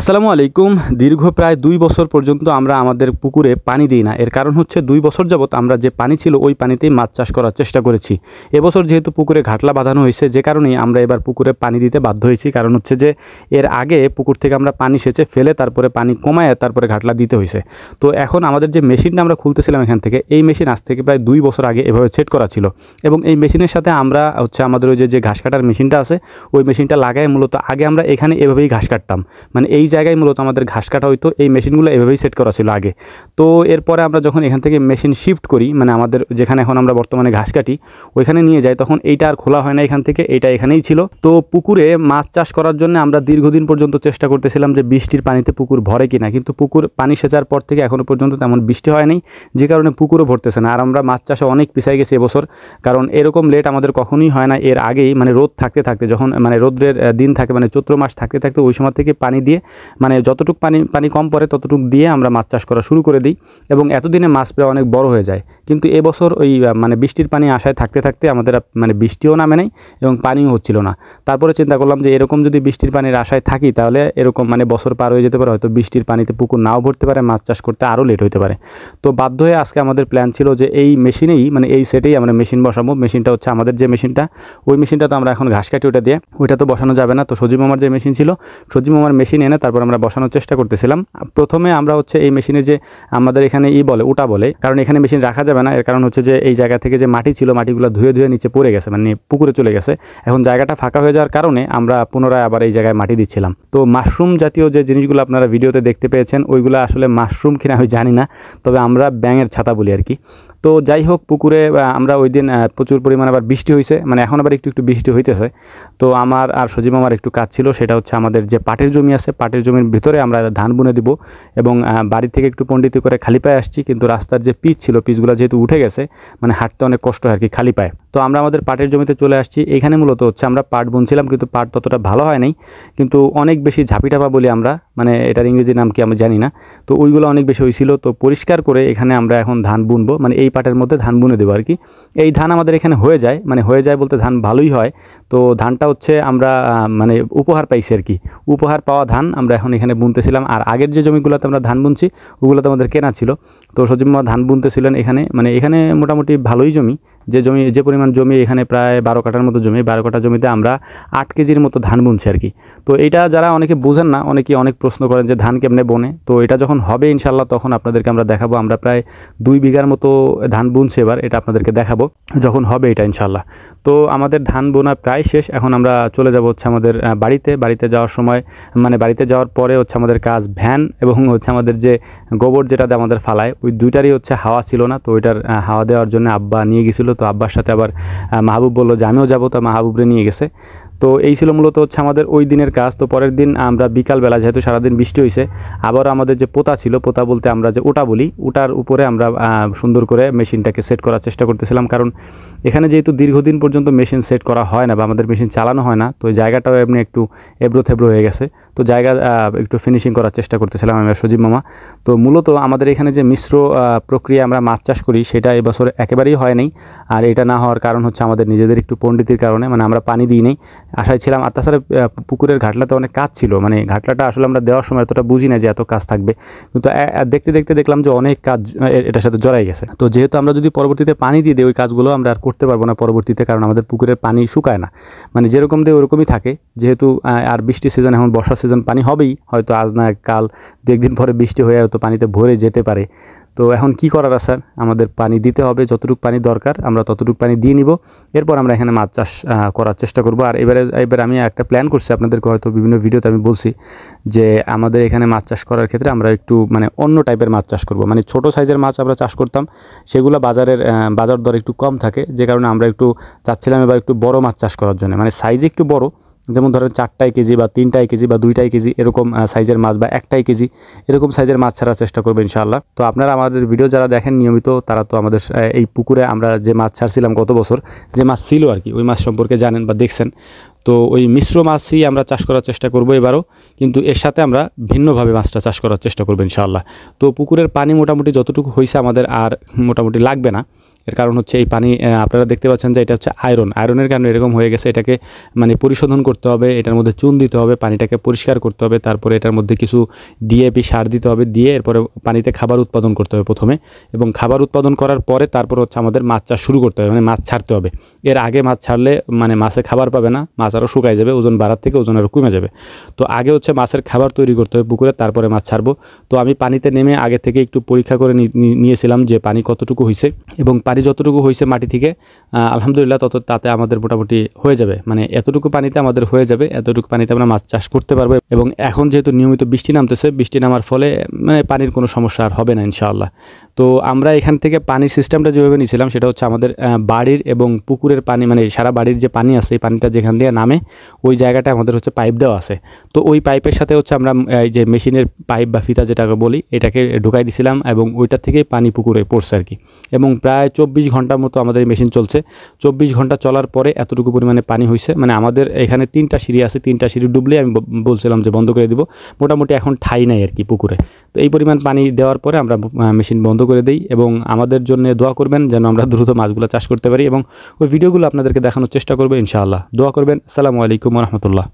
আসসালামু আলাইকুম দীর্ঘ প্রায় দুই বছর পর্যন্ত আমরা আমাদের পুকুরে পানি দিই না এর কারণ হচ্ছে দুই বছর যাবৎ আমরা যে পানি ছিল ওই পানিতেই মাছ চাষ করার চেষ্টা করেছি এবছর যেহেতু পুকুরে ঘাটলা বাঁধানো হয়েছে যে কারণেই আমরা এবার পুকুরে পানি দিতে বাধ্য হয়েছি কারণ হচ্ছে যে এর আগে পুকুর থেকে আমরা পানি সেচে ফেলে তারপরে পানি কমায় তারপরে ঘাটলা দিতে হয়েছে তো এখন আমাদের যে মেশিনটা আমরা খুলতেছিলাম এখান থেকে এই মেশিন আজ থেকে প্রায় দুই বছর আগে এভাবে সেট করা ছিল এবং এই মেশিনের সাথে আমরা হচ্ছে আমাদের ওই যে ঘাস কাটার মেশিনটা আছে ওই মেশিনটা লাগায় মূলত আগে আমরা এখানে এভাবেই ঘাস কাটতাম মানে এই এই জায়গায় মূলত আমাদের ঘাস কাটা হইতো এই মেশিনগুলো এভাবেই সেট করা ছিল আগে তো এরপরে আমরা যখন এখান থেকে মেশিন শিফট করি মানে আমাদের যেখানে এখন আমরা বর্তমানে ঘাস কাটি ওইখানে নিয়ে যাই তখন এইটা আর খোলা হয় না এখান থেকে এটা এখানেই ছিল তো পুকুরে মাছ চাষ করার জন্য আমরা দীর্ঘদিন পর্যন্ত চেষ্টা করতেছিলাম যে বৃষ্টির পানিতে পুকুর ভরে কিনা কিন্তু পুকুর পানি সেচার পর থেকে এখনও পর্যন্ত তেমন বৃষ্টি হয়নি যে কারণে পুকুরও ভরতেছে না আর আমরা মাছ চাষে অনেক পিছাই গেছি এবছর কারণ এরকম লেট আমাদের কখনোই হয় না এর আগেই মানে রোদ থাকতে থাকতে যখন মানে রোদ্রের দিন থাকে মানে চৈত্র মাস থাকতে থাকতে ওই সময় থেকে পানি দিয়ে মানে যতটুক পানি পানি কম পড়ে ততটুক দিয়ে আমরা মাছ চাষ করা শুরু করে দিই এবং এতদিনে মাছ প্রায় অনেক বড় হয়ে যায় কিন্তু এবছর ওই মানে বৃষ্টির পানি আশায় থাকতে থাকতে আমাদের মানে বৃষ্টিও নামে নেই এবং পানিও হচ্ছিল না তারপরে চিন্তা করলাম যে এরকম যদি বৃষ্টির পানির আশায় থাকি তাহলে এরকম মানে বছর পার হয়ে যেতে পারে হয়তো বৃষ্টির পানিতে পুকুর নাও ভরতে পারে মাছ চাষ করতে আরও লেট হতে পারে তো বাধ্য হয়ে আজকে আমাদের প্ল্যান ছিল যে এই মেশিনেই মানে এই সেটেই আমরা মেশিন বসাবো মেশিনটা হচ্ছে আমাদের যে মেশিনটা ওই মেশিনটা তো আমরা এখন ঘাস কাটি ওটা দিয়ে ওইটা তো বসানো যাবে না তো সজীব মামার যে মেশিন ছিল সজীব মামার মেশিন এনে তারপর আমরা বসানোর চেষ্টা করতেছিলাম প্রথমে আমরা হচ্ছে এই মেশিনের যে আমাদের এখানে ই বলে ওটা বলে কারণ এখানে মেশিন রাখা যাবে না এর কারণ হচ্ছে যে এই জায়গা থেকে যে মাটি ছিল মাটিগুলো ধুয়ে ধুয়ে নিচে পড়ে গেছে মানে পুকুরে চলে গেছে এখন জায়গাটা ফাঁকা হয়ে যাওয়ার কারণে আমরা পুনরায় আবার এই জায়গায় মাটি দিচ্ছিলাম তো মাশরুম জাতীয় যে জিনিসগুলো আপনারা ভিডিওতে দেখতে পেয়েছেন ওইগুলো আসলে মাশরুম কিনা আমি জানি না তবে আমরা ব্যাঙের ছাতা বলি আর কি তো যাই হোক পুকুরে আমরা ওই দিন প্রচুর পরিমাণে আবার বৃষ্টি হয়েছে মানে এখন আবার একটু একটু বৃষ্টি হইতেছে তো আমার আর সজীব আমার একটু কাজ ছিল সেটা হচ্ছে আমাদের যে পাটের জমি আছে পাটের মাঠের জমির ভিতরে আমরা ধান বুনে দিব এবং বাড়ি থেকে একটু পণ্ডিতি করে খালি পায়ে আসছি কিন্তু রাস্তার যে পিচ ছিল পিচগুলো যেহেতু উঠে গেছে মানে হাঁটতে অনেক কষ্ট হয় আর কি খালি পায়ে তো আমরা আমাদের পাটের জমিতে চলে আসছি এখানে মূলত হচ্ছে আমরা পাট বুনছিলাম কিন্তু পাট ততটা ভালো হয় নাই কিন্তু অনেক বেশি ঝাঁপিটাপা বলি আমরা মানে এটার ইংরেজি নাম কি আমি জানি না তো ওইগুলো অনেক বেশি হয়েছিল তো পরিষ্কার করে এখানে আমরা এখন ধান বুনবো মানে এই পাটের মধ্যে ধান বুনে দেবো আর কি এই ধান আমাদের এখানে হয়ে যায় মানে হয়ে যায় বলতে ধান ভালোই হয় তো ধানটা হচ্ছে আমরা মানে উপহার পাইছি আর কি উপহার পাওয়া ধান আমরা এখন এখানে বুনতেছিলাম আর আগের যে জমিগুলোতে আমরা ধান বুনছি ওগুলোতে আমাদের কেনা ছিল তো সজীবমা ধান বুনতেছিলেন এখানে মানে এখানে মোটামুটি ভালোই জমি যে জমি যে পরিমাণ জমি এখানে প্রায় বারো কাটার মতো জমি বারো কাটা জমিতে আমরা আট কেজির মতো ধান বুনছি আর কি তো এটা যারা অনেকে বোঝেন না অনেকে অনেক প্রশ্ন করেন যে ধান কেমনে বনে তো এটা যখন হবে ইনশাল্লাহ তখন আপনাদেরকে আমরা দেখাবো আমরা প্রায় দুই বিঘার মতো ধান বুনছি এবার এটা আপনাদেরকে দেখাবো যখন হবে এটা ইনশাল্লাহ তো আমাদের ধান বোনা প্রায় শেষ এখন আমরা চলে যাব হচ্ছে আমাদের বাড়িতে বাড়িতে যাওয়ার সময় মানে বাড়িতে যাওয়ার পরে হচ্ছে আমাদের কাজ ভ্যান এবং হচ্ছে আমাদের যে গোবর যেটা আমাদের ফালায় ওই দুইটারই হচ্ছে হাওয়া ছিল না তো ওইটার হাওয়া দেওয়ার জন্য আব্বা নিয়ে গেছিলো তো আব্বার সাথে আবার মাহবুব বললো যে আমিও যাবো তো মাহবুবরে নিয়ে গেছে তো এই ছিল মূলত হচ্ছে আমাদের ওই দিনের কাজ তো পরের দিন আমরা বিকালবেলা যেহেতু সারাদিন বৃষ্টি হয়েছে আবার আমাদের যে পোতা ছিল পোতা বলতে আমরা যে ওটা বলি ওটার উপরে আমরা সুন্দর করে মেশিনটাকে সেট করার চেষ্টা করতেছিলাম কারণ এখানে যেহেতু দীর্ঘদিন পর্যন্ত মেশিন সেট করা হয় না বা আমাদের মেশিন চালানো হয় না তো জায়গাটাও এমনি একটু এবড়ো থেবড়ো হয়ে গেছে তো জায়গা একটু ফিনিশিং করার চেষ্টা করতেছিলাম আমি সজীব মামা তো মূলত আমাদের এখানে যে মিশ্র প্রক্রিয়া আমরা মাছ চাষ করি সেটা এবছর একেবারেই হয় নাই আর এটা না হওয়ার কারণ হচ্ছে আমাদের নিজেদের একটু পণ্ডিতির কারণে মানে আমরা পানি দিই নেই আশায় ছিলাম আর তাছাড়া পুকুরের ঘাটলাতে অনেক কাজ ছিল মানে ঘাটলাটা আসলে আমরা দেওয়ার সময় এতটা বুঝি না যে এত কাজ থাকবে কিন্তু দেখতে দেখতে দেখলাম যে অনেক কাজ এটার সাথে জড়াই গেছে তো যেহেতু আমরা যদি পরবর্তীতে পানি দিয়ে দিই ওই কাজগুলো আমরা আর করতে পারবো না পরবর্তীতে কারণ আমাদের পুকুরের পানি শুকায় না মানে যেরকম দিয়ে ওরকমই থাকে যেহেতু আর বৃষ্টির সিজন এখন বর্ষার সিজন পানি হবেই হয়তো আজ না কাল দু একদিন পরে বৃষ্টি হয়ে হয়তো পানিতে ভরে যেতে পারে তো এখন কি করার আছে আমাদের পানি দিতে হবে যতটুকু পানি দরকার আমরা ততটুকু পানি দিয়ে নিব এরপর আমরা এখানে মাছ চাষ করার চেষ্টা করব আর এবারে এবার আমি একটা প্ল্যান করছি আপনাদেরকে হয়তো বিভিন্ন ভিডিওতে আমি বলছি যে আমাদের এখানে মাছ চাষ করার ক্ষেত্রে আমরা একটু মানে অন্য টাইপের মাছ চাষ করব মানে ছোট সাইজের মাছ আমরা চাষ করতাম সেগুলো বাজারের বাজার দর একটু কম থাকে যে কারণে আমরা একটু চাচ্ছিলাম এবার একটু বড় মাছ চাষ করার জন্য মানে সাইজ একটু বড় যেমন ধরেন চারটায় কেজি বা তিনটায় কেজি বা দুইটায় কেজি এরকম সাইজের মাছ বা একটাই কেজি এরকম সাইজের মাছ ছাড়ার চেষ্টা করবো ইনশাআল্লাহ তো আপনারা আমাদের ভিডিও যারা দেখেন নিয়মিত তারা তো আমাদের এই পুকুরে আমরা যে মাছ ছাড়ছিলাম গত বছর যে মাছ ছিল আর কি ওই মাছ সম্পর্কে জানেন বা দেখছেন তো ওই মিশ্র মাছই আমরা চাষ করার চেষ্টা করবো এবারও কিন্তু এর সাথে আমরা ভিন্নভাবে মাছটা চাষ করার চেষ্টা করবো ইনশাআল্লাহ তো পুকুরের পানি মোটামুটি যতটুকু হয়েছে আমাদের আর মোটামুটি লাগবে না এর কারণ হচ্ছে এই পানি আপনারা দেখতে পাচ্ছেন যে এটা হচ্ছে আয়রন আয়রনের কারণে এরকম হয়ে গেছে এটাকে মানে পরিশোধন করতে হবে এটার মধ্যে চুন দিতে হবে পানিটাকে পরিষ্কার করতে হবে তারপরে এটার মধ্যে কিছু ডিএপি সার দিতে হবে দিয়ে এরপরে পানিতে খাবার উৎপাদন করতে হবে প্রথমে এবং খাবার উৎপাদন করার পরে তারপর হচ্ছে আমাদের মাছ চাষ শুরু করতে হবে মানে মাছ ছাড়তে হবে এর আগে মাছ ছাড়লে মানে মাছে খাবার পাবে না মাছ আরও শুকায় যাবে ওজন বাড়ার থেকে ওজন আরও কমে যাবে তো আগে হচ্ছে মাছের খাবার তৈরি করতে হবে পুকুরে তারপরে মাছ ছাড়বো তো আমি পানিতে নেমে আগে থেকে একটু পরীক্ষা করে নিয়েছিলাম যে পানি কতটুকু হয়েছে এবং পানি পানি যতটুকু হয়েছে মাটি থেকে আলহামদুলিল্লাহ তত তাতে আমাদের মোটামুটি হয়ে যাবে মানে এতটুকু পানিতে আমাদের হয়ে যাবে এতটুকু পানিতে আমরা মাছ চাষ করতে পারবো এবং এখন যেহেতু নিয়মিত বৃষ্টি নামতেছে বৃষ্টি নামার ফলে মানে পানির কোনো সমস্যা আর হবে না ইনশাআল্লাহ তো আমরা এখান থেকে পানির সিস্টেমটা যেভাবে নিয়েছিলাম সেটা হচ্ছে আমাদের বাড়ির এবং পুকুরের পানি মানে সারা বাড়ির যে পানি আছে এই পানিটা যেখান দিয়ে নামে ওই জায়গাটা আমাদের হচ্ছে পাইপ দেওয়া আছে তো ওই পাইপের সাথে হচ্ছে আমরা এই যে মেশিনের পাইপ বা ফিতা যেটাকে বলি এটাকে ঢুকাই দিছিলাম এবং ওইটা থেকে পানি পুকুরে পড়ছে আর কি এবং প্রায় চব্বিশ ঘন্টার মতো আমাদের এই মেশিন চলছে চব্বিশ ঘন্টা চলার পরে এতটুকু পরিমাণে পানি হয়েছে মানে আমাদের এখানে তিনটা সিঁড়ি আছে তিনটা সিঁড়ি ডুবলে আমি বলছিলাম যে বন্ধ করে দিব মোটামুটি এখন ঠাই নাই আর কি পুকুরে তো এই পরিমাণ পানি দেওয়ার পরে আমরা মেশিন বন্ধ করে দিই এবং আমাদের জন্য দোয়া করবেন যেন আমরা দ্রুত মাছগুলো চাষ করতে পারি এবং ওই ভিডিওগুলো আপনাদেরকে দেখানোর চেষ্টা করবো ইনশাআল্লাহ দোয়া করবেন সালামু আলাইকুম রহমতুল্লাহ